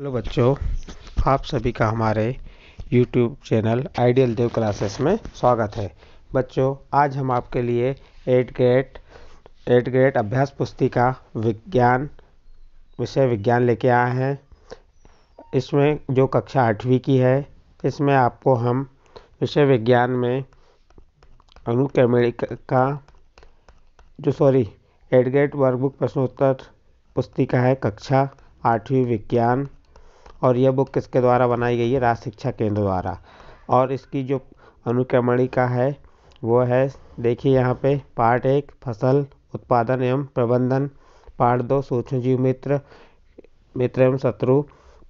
hello बच्चों आप सभी का हमारे YouTube channel ideal Dev classes में स्वागत है बच्चों आज हम आपके लिए एट ग्रेड एट ग्रेड अभ्यास पुस्तिका विज्ञान विषय विज्ञान लेके आए हैं इसमें जो कक्षा आठवीं की है इसमें आपको हम विषय विज्ञान में अनुकैमिक का जो सॉरी एट ग्रेड वर्कबुक प्रश्नोत्तर पुस्तिका है कक्षा आठवीं विज्ञान और यह बुक किसके द्वारा बनाई गई है राज शिक्षा केंद्र द्वारा और इसकी जो अनुक्रमणिका है वो है देखिए यहाँ पे पार्ट एक फसल उत्पादन एवं प्रबंधन पार्ट दो सूक्ष्म जीव मित्र मित्र एवं शत्रु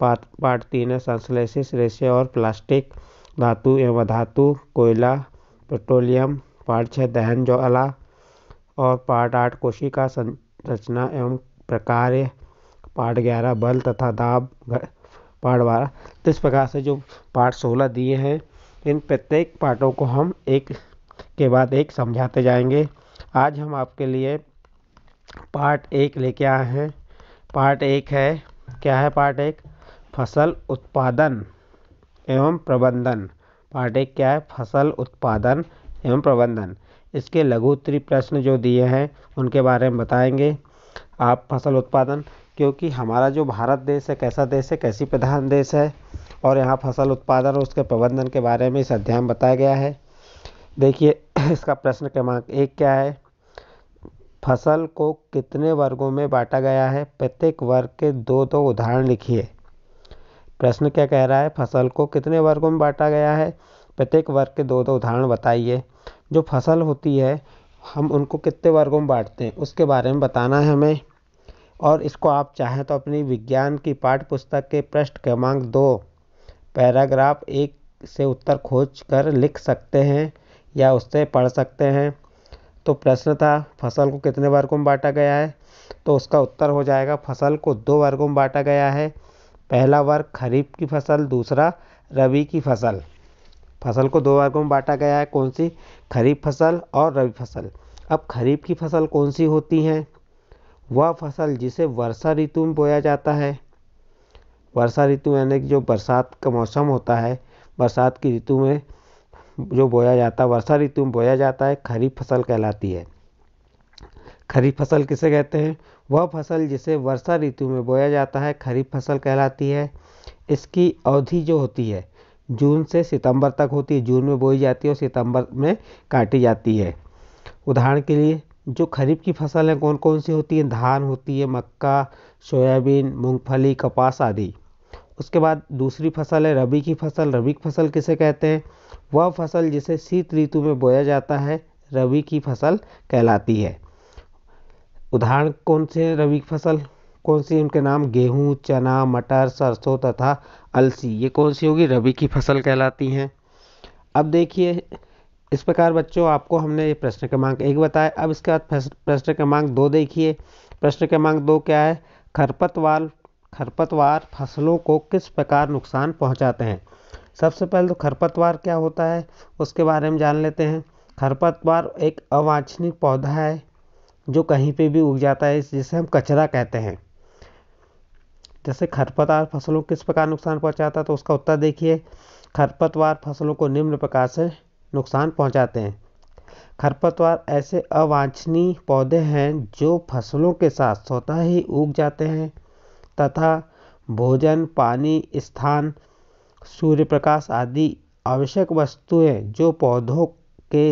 पार्ट पार्ट तीन है संश्लेषित रेशे और प्लास्टिक धातु एवं अधातु कोयला पेट्रोलियम पार्ट छः दहन ज्वाला और पार्ट आठ कोशिका संरचना एवं प्रकार पार्ट ग्यारह बल तथा दाब पार्ट बारह तो इस प्रकार से जो पार्ट सोलह दिए हैं इन प्रत्येक पार्टों को हम एक के बाद एक समझाते जाएंगे आज हम आपके लिए पार्ट एक लेके आए हैं पार्ट एक है क्या है पार्ट एक फसल उत्पादन एवं प्रबंधन पार्ट एक क्या है फसल उत्पादन एवं प्रबंधन इसके लघु उत्तरी प्रश्न जो दिए हैं उनके बारे में बताएंगे आप फसल उत्पादन क्योंकि हमारा जो भारत देश है कैसा देश है कैसी प्रधान देश है और यहाँ फसल उत्पादन और उसके प्रबंधन के बारे में इस अध्याय में बताया गया है देखिए इसका प्रश्न क्रमांक एक क्या है फसल को कितने वर्गों में बांटा गया है प्रत्येक वर्ग के दो दो उदाहरण लिखिए प्रश्न क्या कह रहा है फसल को कितने वर्गों में बांटा गया है प्रत्येक वर्ग के दो दो उदाहरण बताइए जो फसल होती है हम उनको कितने वर्गों में बांटते हैं उसके बारे में बताना है हमें और इसको आप चाहें तो अपनी विज्ञान की पाठ्यपुस्तक पुस्तक के पृष्ठ क्रमांक दो पैराग्राफ एक से उत्तर खोज कर लिख सकते हैं या उससे पढ़ सकते हैं तो प्रश्न था फसल को कितने वर्गों में बांटा गया है तो उसका उत्तर हो जाएगा फसल को दो वर्गों में बांटा गया है पहला वर्ग खरीफ की फसल दूसरा रबी की फसल फसल को दो वर्गों में बांटा गया है कौन सी खरीफ फसल और रबी फसल अब खरीफ की फसल कौन सी होती हैं वह फसल जिसे वर्षा ऋतु में बोया जाता है वर्षा ऋतु यानी कि जो बरसात का मौसम होता है बरसात की ऋतु में जो बोया जाता है वर्षा ऋतु में बोया जाता है खरीफ फसल कहलाती है खरीफ फसल किसे कहते हैं वह फसल जिसे वर्षा ऋतु में बोया जाता है खरीफ फसल कहलाती है इसकी अवधि जो होती है जून से सितंबर तक होती है जून में बोई जाती है और सितंबर में काटी जाती है उदाहरण के लिए जो खरीफ की फसल है कौन कौन सी होती है धान होती है मक्का सोयाबीन मूंगफली कपास आदि उसके बाद दूसरी फसल है रबी की फसल रबी की फसल किसे कहते हैं वह फसल जिसे शीत ऋतु में बोया जाता है रबी की फसल कहलाती है उदाहरण कौन से हैं रबी की फसल कौन सी उनके नाम गेहूँ चना मटर सरसों तथा अलसी ये कौन सी होगी रबी की फसल कहलाती हैं अब देखिए इस प्रकार बच्चों आपको हमने ये प्रश्न क्रमांक एक बताया अब इसके बाद प्रश्न क्रमांक दो देखिए प्रश्न क्रमांक दो क्या है खरपतवार खरपतवार फसलों को किस प्रकार नुकसान पहुंचाते हैं सबसे पहले तो खरपतवार क्या होता है उसके बारे में जान लेते हैं खरपतवार एक अवांछनीय पौधा है जो कहीं पे भी उग जाता है जिसे हम कचरा कहते हैं जैसे खरपतवार फसलों को किस प्रकार नुकसान पहुंचाता है तो उसका उत्तर देखिए खरपतवार फसलों को निम्न प्रकार से नुकसान पहुंचाते हैं खरपतवार ऐसे अवांछनीय पौधे हैं जो फसलों के साथ स्वतः ही उग जाते हैं तथा भोजन पानी स्थान सूर्य प्रकाश आदि आवश्यक वस्तुएं जो पौधों के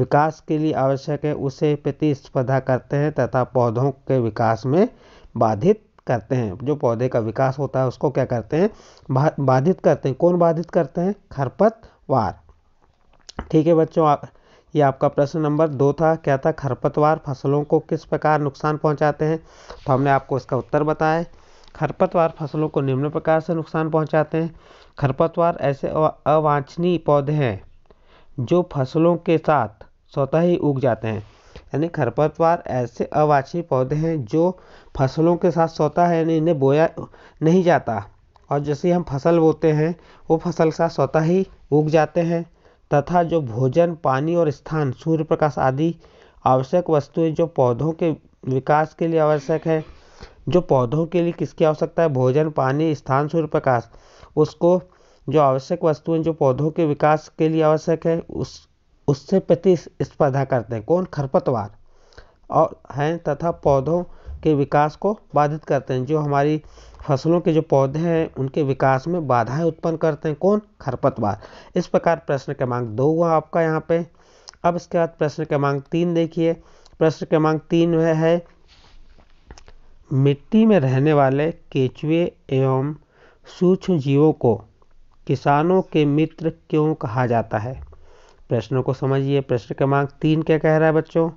विकास के लिए आवश्यक है उसे प्रतिस्पर्धा करते हैं तथा पौधों के विकास में बाधित करते हैं जो पौधे का विकास होता है उसको क्या करते हैं बाधित करते हैं कौन बाधित करते हैं खरपतवार ठीक है बच्चों आ, ये आपका प्रश्न नंबर दो था क्या था खरपतवार फसलों को किस प्रकार नुकसान पहुंचाते हैं तो हमने आपको इसका उत्तर बताया खरपतवार फसलों को निम्न प्रकार से नुकसान पहुंचाते हैं खरपतवार ऐसे अवांछनीय पौधे हैं जो फसलों के साथ स्वतः ही उग जाते हैं यानी खरपतवार ऐसे अवांछनीय पौधे हैं जो फसलों के साथ स्वतः है यानी इन्हें बोया नहीं जाता और जैसे हम फसल बोते हैं वो फसल के साथ स्वतः ही उग जाते हैं तथा जो भोजन पानी और स्थान सूर्य प्रकाश आदि आवश्यक वस्तुएं जो पौधों के विकास के लिए आवश्यक है जो पौधों के लिए किसकी आवश्यकता है भोजन पानी स्थान सूर्य प्रकाश उसको जो आवश्यक वस्तुएं जो पौधों के विकास के लिए आवश्यक है उस उससे प्रतिस्पर्धा करते हैं कौन खरपतवार और हैं तथा पौधों के विकास को बाधित करते हैं जो हमारी फसलों के जो पौधे हैं उनके विकास में बाधाएं उत्पन्न करते हैं कौन खरपतवार इस प्रकार प्रश्न क्रमांक दो हुआ आपका यहाँ पे अब इसके बाद प्रश्न क्रमांक तीन देखिए प्रश्न क्रमांक तीन वह है मिट्टी में रहने वाले केचुए एवं सूक्ष्म जीवों को किसानों के मित्र क्यों कहा जाता है प्रश्नों को समझिए प्रश्न क्रमांक तीन क्या कह रहा है बच्चों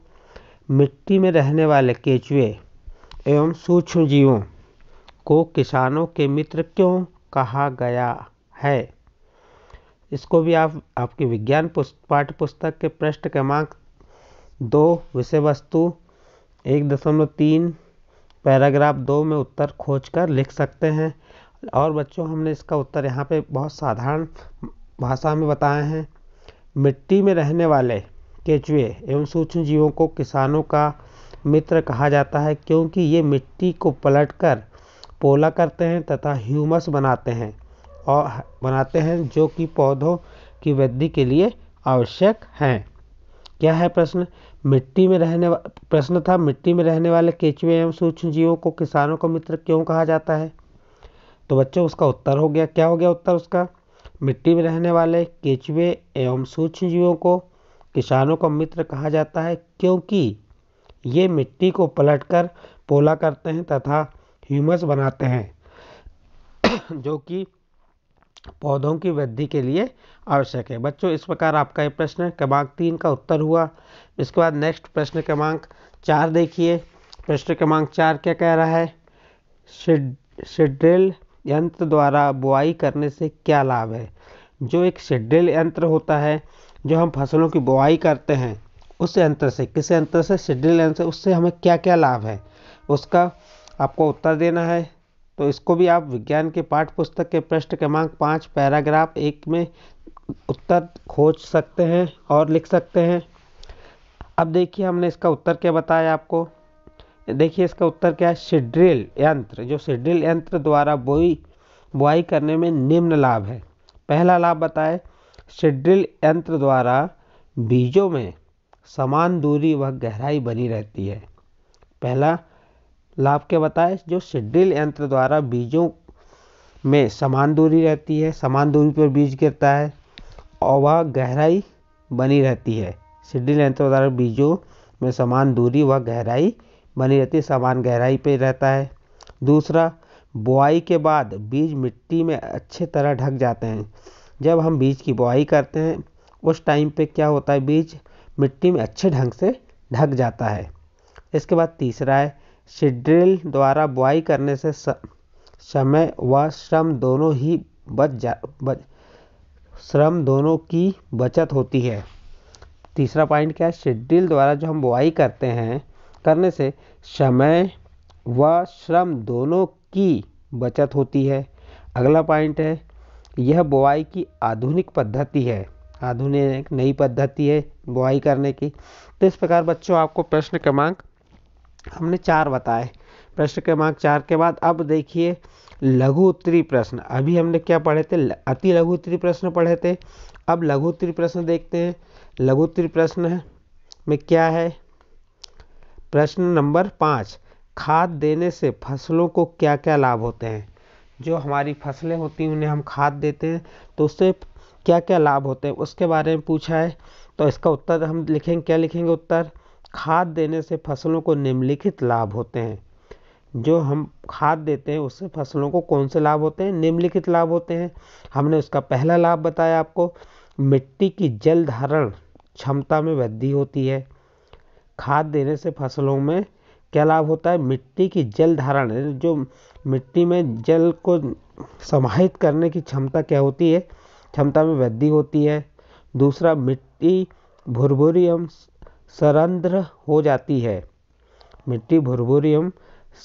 मिट्टी में रहने वाले केचुए एवं सूक्ष्म जीवों को किसानों के मित्र क्यों कहा गया है इसको भी आप आपकी विज्ञान पाठ्य पुस्तक के पृष्ठ क्रमांक दो विषय वस्तु एक दशमलव तीन पैराग्राफ दो में उत्तर खोज कर लिख सकते हैं और बच्चों हमने इसका उत्तर यहाँ पे बहुत साधारण भाषा में बताए हैं मिट्टी में रहने वाले केचुए एवं सूक्ष्म जीवों को किसानों का मित्र कहा जाता है क्योंकि ये मिट्टी को पलटकर पोला करते हैं तथा ह्यूमस बनाते हैं और बनाते हैं जो कि पौधों की वृद्धि के लिए आवश्यक हैं क्या है प्रश्न मिट्टी में रहने प्रश्न था मिट्टी में रहने वाले केचुए एवं सूक्ष्म जीवों को किसानों का मित्र क्यों कहा जाता है तो बच्चों उसका उत्तर हो गया क्या हो गया उत्तर उसका मिट्टी में रहने वाले केचुए एवं सूक्ष्म जीवों को किसानों का मित्र कहा जाता है क्योंकि ये मिट्टी को पलटकर पोला करते हैं तथा ह्यूमस बनाते हैं जो कि पौधों की वृद्धि के लिए आवश्यक है बच्चों इस प्रकार आपका ये प्रश्न क्रमांक तीन का उत्तर हुआ इसके बाद नेक्स्ट प्रश्न क्रमांक चार देखिए प्रश्न क्रमांक चार क्या कह रहा है सिड्रिल यंत्र द्वारा बुआई करने से क्या लाभ है जो एक सिड्रिल यंत्र होता है जो हम फसलों की बुआई करते हैं उस यंत्र से किस यंत्र से सिड्रिल यंत्र से उससे हमें क्या क्या लाभ है उसका आपको उत्तर देना है तो इसको भी आप विज्ञान के पाठ पुस्तक के पृष्ठ क्रमांक पाँच पैराग्राफ एक में उत्तर खोज सकते हैं और लिख सकते हैं अब देखिए हमने इसका उत्तर क्या बताया आपको देखिए इसका उत्तर क्या है सिड्रिल यंत्र जो सिड्रिल यंत्र द्वारा बोई बुआई करने में निम्न लाभ है पहला लाभ बताए सिड्रिल यंत्र द्वारा बीजों में समान दूरी व गहराई बनी रहती है पहला लाभ के बताए जो सिड्रिल यंत्र द्वारा बीजों में समान दूरी रहती है समान दूरी पर बीज गिरता है और वह गहराई बनी रहती है सिडिल यंत्र द्वारा बीजों में समान दूरी व गहराई बनी रहती है समान गहराई पर रहता है दूसरा बुआई के बाद बीज मिट्टी में अच्छे तरह ढक जाते हैं जब हम बीज की बुआई करते हैं उस टाइम पे क्या होता है बीज मिट्टी में अच्छे ढंग से ढक जाता है इसके बाद तीसरा है सिड्रिल द्वारा बुआई करने से समय व श्रम दोनों ही बच जा बच श्रम दोनों की बचत होती है तीसरा पॉइंट क्या है शेड्यूल द्वारा जो हम बुआई करते हैं करने से समय व श्रम दोनों की बचत होती है अगला पॉइंट है यह बुआई की आधुनिक पद्धति है आधुनिक नई पद्धति है बुआई करने की तो इस प्रकार बच्चों आपको प्रश्न क्रमांक हमने चार बताए प्रश्न क्रमांक चार के बाद अब देखिए लघु उत्तरी प्रश्न अभी हमने क्या पढ़े थे अति लघु उत्तरी प्रश्न पढ़े थे अब लघु उत्तरी प्रश्न देखते हैं लघु उत्तरी प्रश्न में क्या है प्रश्न नंबर पाँच खाद देने से फसलों को क्या क्या लाभ होते हैं जो हमारी फसलें होती हैं उन्हें हम खाद देते हैं तो उससे क्या क्या लाभ होते हैं उसके बारे में पूछा है तो इसका उत्तर हम लिखेंगे क्या लिखेंगे उत्तर खाद देने से फसलों को निम्नलिखित लाभ होते हैं जो हम खाद देते हैं उससे फसलों को कौन से लाभ होते हैं निम्नलिखित लाभ होते हैं हमने उसका पहला लाभ बताया आपको मिट्टी की जल धारण क्षमता में वृद्धि होती है खाद देने से फसलों में क्या लाभ होता है मिट्टी की जल धारण जो मिट्टी में जल को समाहित करने की क्षमता क्या होती है क्षमता में वृद्धि होती है दूसरा मिट्टी भुरभुरी एवं सरंध्र हो जाती है मिट्टी भुरभुरी एवं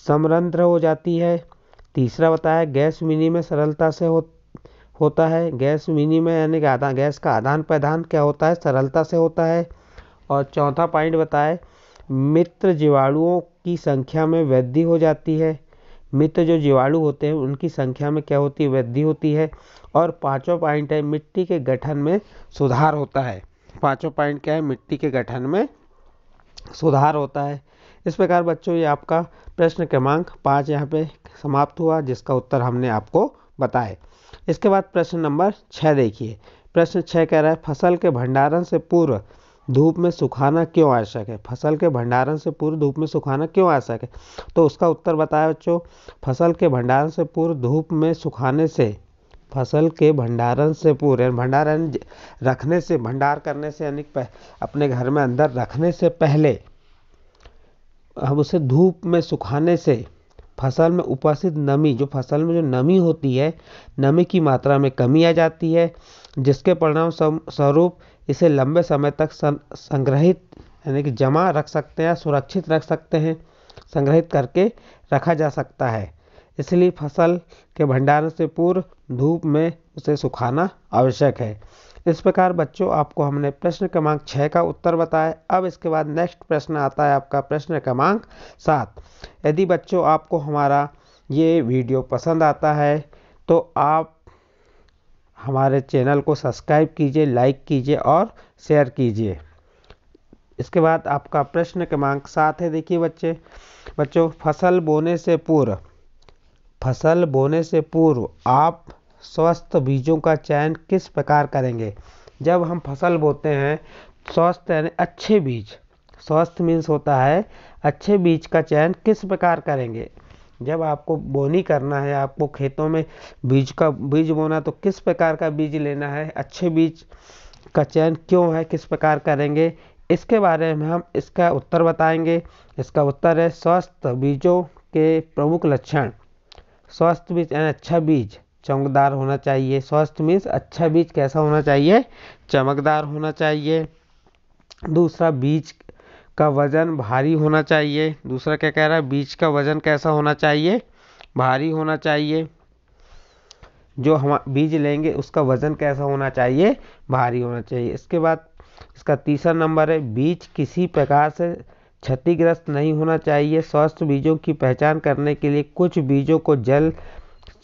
समरंध्र हो जाती है तीसरा बताया गैस विनिमय सरलता से हो होता है गैस विनिमय यानी कि आदान गैस का आदान प्रदान क्या होता है सरलता से होता है और चौथा पॉइंट बताए मित्र जीवाणुओं की संख्या में वृद्धि हो जाती है मित्र जो जीवाणु होते हैं उनकी संख्या में क्या होती है वृद्धि होती है और पांचवा पॉइंट है मिट्टी के गठन में सुधार होता है पांचवा पॉइंट क्या है मिट्टी के गठन में सुधार होता है इस प्रकार बच्चों ये आपका प्रश्न क्रमांक पाँच यहाँ पे समाप्त हुआ जिसका उत्तर हमने आपको बताए इसके बाद प्रश्न नंबर छः देखिए प्रश्न छः कह रहा है फसल के भंडारण से पूर्व धूप में सुखाना क्यों आवश्यक है फसल के भंडारण से पूर्व धूप में सुखाना क्यों आवश्यक है तो उसका उत्तर बताया बच्चों फसल के भंडारण से पूर्व धूप में सुखाने से फसल के भंडारण से पूरे भंडारण रखने से भंडार करने से यानी अपने घर में अंदर रखने से पहले हम उसे धूप में सुखाने से फसल में उपस्थित नमी जो फसल में जो नमी होती है नमी की मात्रा में कमी आ जाती है जिसके परिणाम स्वरूप इसे लंबे समय तक संग्रहित यानी कि जमा रख सकते हैं सुरक्षित रख सकते हैं संग्रहित करके रखा जा सकता है इसलिए फसल के भंडारण से पूर्व धूप में उसे सुखाना आवश्यक है इस प्रकार बच्चों आपको हमने प्रश्न क्रमांक छः का उत्तर बताया अब इसके बाद नेक्स्ट प्रश्न आता है आपका प्रश्न क्रमांक सात यदि बच्चों आपको हमारा ये वीडियो पसंद आता है तो आप हमारे चैनल को सब्सक्राइब कीजिए लाइक कीजिए और शेयर कीजिए इसके बाद आपका प्रश्न क्रमांक सात है देखिए बच्चे बच्चों फसल बोने से पूर्व फसल बोने से पूर्व आप स्वस्थ बीजों का चयन किस प्रकार करेंगे जब हम फसल बोते हैं स्वस्थ यानी अच्छे बीज स्वस्थ मीन्स होता है अच्छे बीज का चयन किस प्रकार करेंगे जब आपको बोनी करना है आपको खेतों में बीज का बीज बोना तो किस प्रकार का बीज लेना है अच्छे बीज का चयन क्यों है किस प्रकार करेंगे इसके बारे में हम इसका उत्तर बताएंगे इसका उत्तर है स्वस्थ बीजों के प्रमुख लक्षण स्वस्थ बीज यानी अच्छा बीज चमकदार होना चाहिए स्वस्थ मीन्स अच्छा बीज कैसा होना चाहिए चमकदार होना चाहिए दूसरा बीज का वजन भारी होना चाहिए दूसरा क्या कह रहा है बीज का वजन कैसा होना चाहिए भारी होना चाहिए जो हम बीज लेंगे उसका वजन कैसा होना चाहिए भारी होना चाहिए इसके बाद इसका तीसरा नंबर है बीज किसी प्रकार से क्षतिग्रस्त नहीं होना चाहिए स्वस्थ बीजों की पहचान करने के लिए कुछ बीजों को जल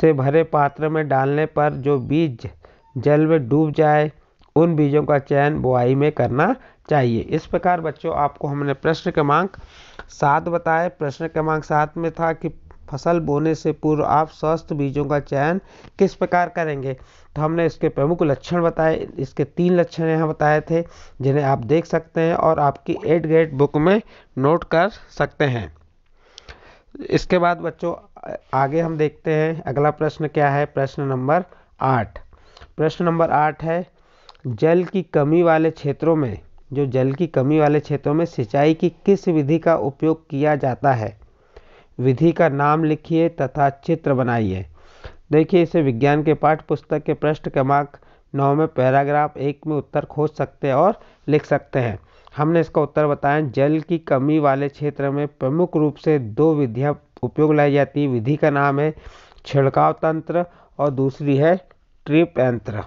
से भरे पात्र में डालने पर जो बीज जल में डूब जाए उन बीजों का चयन बुआई में करना चाहिए इस प्रकार बच्चों आपको हमने प्रश्न क्रमांक सात बताए प्रश्न क्रमांक सात में था कि फसल बोने से पूर्व आप स्वस्थ बीजों का चयन किस प्रकार करेंगे तो हमने इसके प्रमुख लक्षण बताए इसके तीन लक्षण यहाँ बताए थे जिन्हें आप देख सकते हैं और आपकी एट ग्रेड बुक में नोट कर सकते हैं इसके बाद बच्चों आगे हम देखते हैं अगला प्रश्न क्या है प्रश्न नंबर आठ प्रश्न नंबर आठ है जल की कमी वाले क्षेत्रों में जो जल की कमी वाले क्षेत्रों में सिंचाई की किस विधि का उपयोग किया जाता है विधि का नाम लिखिए तथा चित्र बनाइए देखिए इसे विज्ञान के पाठ पुस्तक के पृष्ठ क्रमांक नौ में पैराग्राफ एक में उत्तर खोज सकते हैं और लिख सकते हैं हमने इसका उत्तर बताया जल की कमी वाले क्षेत्र में प्रमुख रूप से दो विधियाँ उपयोग लाई जाती है विधि का नाम है छिड़काव तंत्र और दूसरी है ट्रिप यंत्र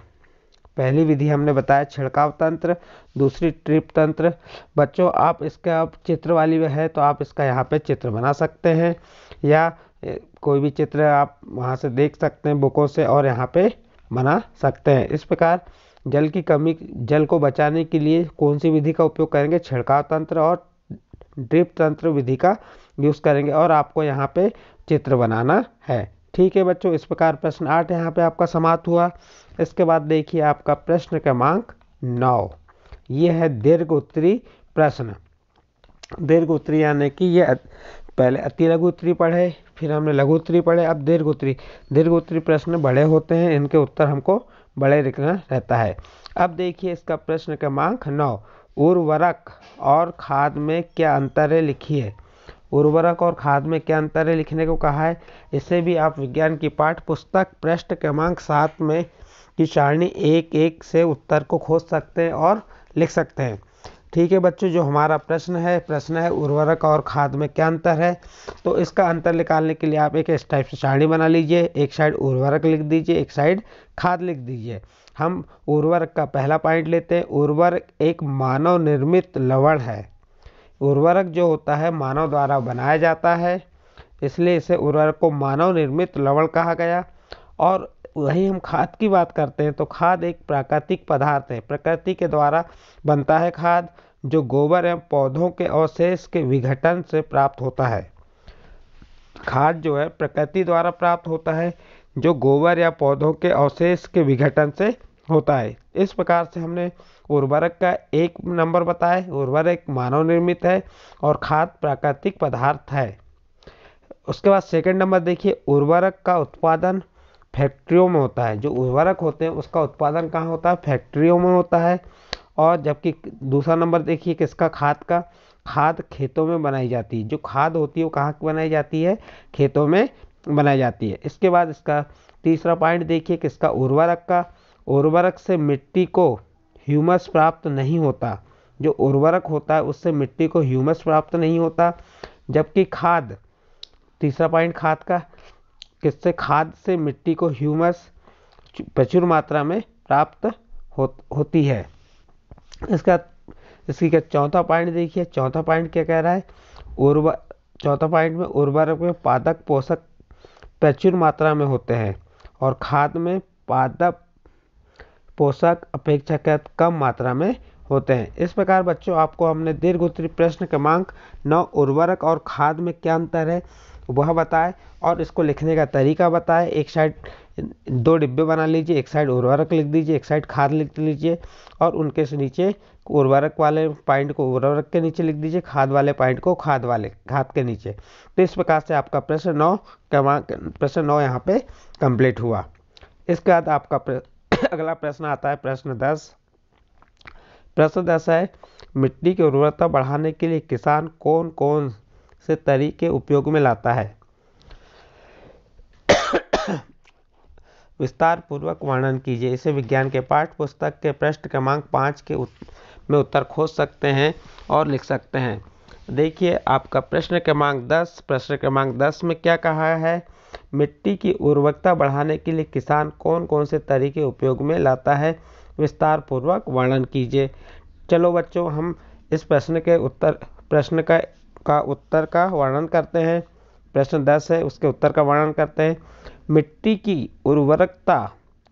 पहली विधि हमने बताया छिड़काव तंत्र दूसरी ट्रिप तंत्र बच्चों आप इसका आप चित्र वाली है तो आप इसका यहाँ पे चित्र बना सकते हैं या कोई भी चित्र आप वहाँ से देख सकते हैं बुकों से और यहाँ पे बना सकते हैं इस प्रकार जल की कमी जल को बचाने के लिए कौन सी विधि का उपयोग करेंगे छिड़काव तंत्र और ड्रिप तंत्र विधि का यूज़ करेंगे और आपको यहाँ पे चित्र बनाना है ठीक है बच्चों इस प्रकार प्रश्न आठ यहाँ पे आपका समाप्त हुआ इसके बाद देखिए आपका प्रश्न क्रमांक नौ ये है दीर्घ उत्तरी प्रश्न दीर्घ उत्तरी यानी कि ये पहले अति लघु उत्तरी पढ़े फिर हमने लघु उत्तरी पढ़े अब दीर्घ उत्तरी दीर्घ उत्तरी प्रश्न बड़े होते हैं इनके उत्तर हमको बड़े लिखना रहता है अब देखिए इसका प्रश्न क्रमांक नौ उर्वरक और खाद में क्या अंतर है लिखिए उर्वरक और खाद में क्या अंतर है लिखने को कहा है इसे भी आप विज्ञान की पाठ पुस्तक पृष्ठ क्रमांक सात में की सारणी एक एक से उत्तर को खोज सकते हैं और लिख सकते हैं ठीक है बच्चों जो हमारा प्रश्न है प्रश्न है उर्वरक और खाद में क्या अंतर है तो इसका अंतर निकालने के लिए आप एक इस टाइप से सारणी बना लीजिए एक साइड उर्वरक लिख दीजिए एक साइड खाद लिख दीजिए हम उर्वरक का पहला पॉइंट लेते हैं उर्वरक एक मानव निर्मित लवण है उर्वरक जो होता है मानव द्वारा बनाया जाता है इसलिए इसे उर्वरक को मानव निर्मित लवण कहा गया और वही हम खाद की बात करते हैं तो खाद एक प्राकृतिक पदार्थ है प्रकृति के द्वारा बनता है खाद जो गोबर एवं पौधों के अवशेष के विघटन से प्राप्त होता है खाद जो है प्रकृति द्वारा प्राप्त होता है जो गोबर या पौधों के अवशेष के विघटन से होता है इस प्रकार से हमने उर्वरक का एक नंबर बताया उर्वरक मानव निर्मित है और खाद प्राकृतिक पदार्थ है उसके बाद सेकंड नंबर देखिए उर्वरक का उत्पादन फैक्ट्रियों में होता है जो उर्वरक होते हैं उसका उत्पादन कहाँ होता है फैक्ट्रियों में होता है और जबकि दूसरा नंबर देखिए किसका खाद का खाद खेतों में बनाई जाती है जो खाद होती है वो कहाँ बनाई जाती है खेतों में बनाई जाती है इसके बाद इसका तीसरा पॉइंट देखिए किसका उर्वरक का उर्वरक से मिट्टी को ह्यूमस प्राप्त नहीं होता जो उर्वरक होता है उससे मिट्टी को ह्यूमस प्राप्त नहीं होता जबकि खाद तीसरा पॉइंट खाद का किससे खाद से मिट्टी को ह्यूमस प्रचुर मात्रा में प्राप्त हो, होती है इसका इसकी क्या चौथा पॉइंट देखिए चौथा पॉइंट क्या कह रहा है उर्वर चौथा पॉइंट में उर्वरक में पादक पोषक प्रचुर मात्रा में होते हैं और खाद में पादक पोषक अपेक्षाकृत कम मात्रा में होते हैं इस प्रकार बच्चों आपको हमने दीर्घ उत्तरी प्रश्न क्रमांक नौ उर्वरक और खाद में क्या अंतर है वह बताए और इसको लिखने का तरीका बताए एक साइड दो डिब्बे बना लीजिए एक साइड उर्वरक लिख दीजिए एक साइड खाद लिख लीजिए और उनके से नीचे उर्वरक वाले पॉइंट को उर्वरक के नीचे लिख दीजिए खाद वाले पॉइंट को खाद वाले खाद के नीचे तो इस प्रकार से आपका प्रश्न नौ प्रश्न नौ यहाँ पे कंप्लीट हुआ इसके बाद आपका प्र... अगला प्रश्न आता है प्रश्न दस प्रश्न दस है मिट्टी की उर्वरता बढ़ाने के लिए किसान कौन कौन से तरी के उपयोग में लाता है विस्तार पूर्वक वर्णन कीजिए इसे विज्ञान के पाठ पुस्तक के पृष्ठ क्रमांक पाँच के उत, में उत्तर खोज सकते हैं और लिख सकते हैं देखिए आपका प्रश्न क्रमांक दस प्रश्न क्रमांक दस में क्या कहा है मिट्टी की उर्वरकता बढ़ाने के लिए किसान कौन कौन से तरीके उपयोग में लाता है विस्तार पूर्वक वर्णन कीजिए चलो बच्चों हम इस प्रश्न के उत्तर प्रश्न का का उत्तर का वर्णन करते हैं प्रश्न दस है उसके उत्तर का वर्णन करते हैं मिट्टी की उर्वरकता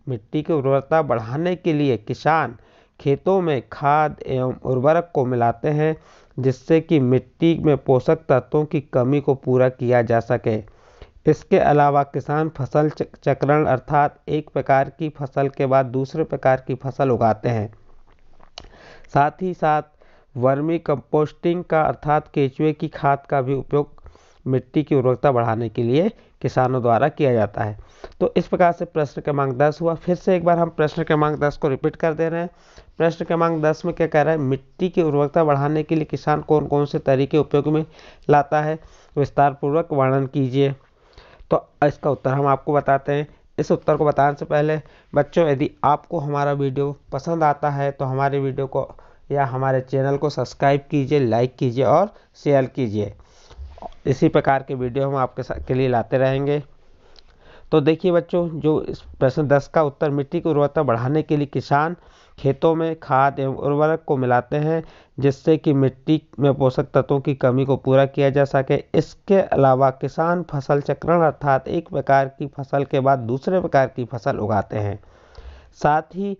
मिट्टी की उर्वरता बढ़ाने के लिए किसान खेतों में खाद एवं उर्वरक को मिलाते हैं जिससे कि मिट्टी में पोषक तत्वों की कमी को पूरा किया जा सके इसके अलावा किसान फसल चक्रण अर्थात एक प्रकार की फसल के बाद दूसरे प्रकार की फसल उगाते हैं साथ ही साथ वर्मी कंपोस्टिंग का अर्थात केचुए की खाद का भी उपयोग मिट्टी की उर्वरकता बढ़ाने के लिए किसानों द्वारा किया जाता है तो इस प्रकार से प्रश्न क्रमांक दस हुआ फिर से एक बार हम प्रश्न क्रमांक दस को रिपीट कर दे रहे हैं प्रश्न क्रमांक दस में क्या कह रहा है मिट्टी की उर्वरकता बढ़ाने के लिए किसान कौन कौन से तरीके उपयोग में लाता है विस्तारपूर्वक वर्णन कीजिए तो इसका उत्तर हम आपको बताते हैं इस उत्तर को बताने से पहले बच्चों यदि आपको हमारा वीडियो पसंद आता है तो हमारे वीडियो को या हमारे चैनल को सब्सक्राइब कीजिए लाइक कीजिए और शेयर कीजिए इसी प्रकार के वीडियो हम आपके के लिए लाते रहेंगे तो देखिए बच्चों जो इस प्रश्न दस का उत्तर मिट्टी की उर्वरता बढ़ाने के लिए किसान खेतों में खाद एवं उर्वरक को मिलाते हैं जिससे कि मिट्टी में पोषक तत्वों की कमी को पूरा किया जा सके इसके अलावा किसान फसल चक्रण अर्थात एक प्रकार की फसल के बाद दूसरे प्रकार की फसल उगाते हैं साथ ही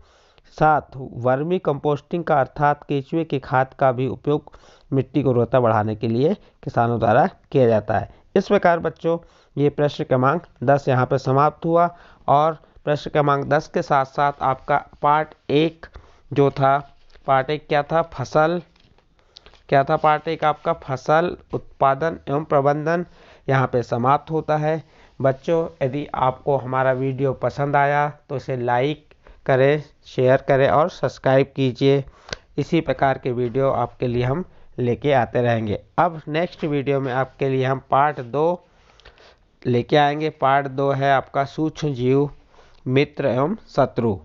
साथ वर्मी कंपोस्टिंग का अर्थात केचुए के खाद का भी उपयोग मिट्टी की उर्वरता बढ़ाने के लिए किसानों द्वारा किया जाता है इस प्रकार बच्चों ये प्रश्न क्रमांक दस यहाँ पर समाप्त हुआ और प्रश्न क्रमांक दस के साथ साथ आपका पार्ट एक जो था पार्ट एक क्या था फसल क्या था पार्ट एक आपका फसल उत्पादन एवं प्रबंधन यहाँ पे समाप्त होता है बच्चों यदि आपको हमारा वीडियो पसंद आया तो इसे लाइक करें शेयर करें और सब्सक्राइब कीजिए इसी प्रकार के वीडियो आपके लिए हम लेके आते रहेंगे अब नेक्स्ट वीडियो में आपके लिए हम पार्ट दो लेके आएंगे पार्ट दो है आपका सूक्ष्म जीव मित्र एवं शत्रु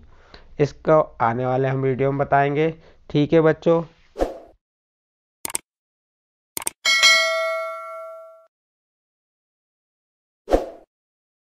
इसको आने वाले हम वीडियो में बताएंगे ठीक है बच्चों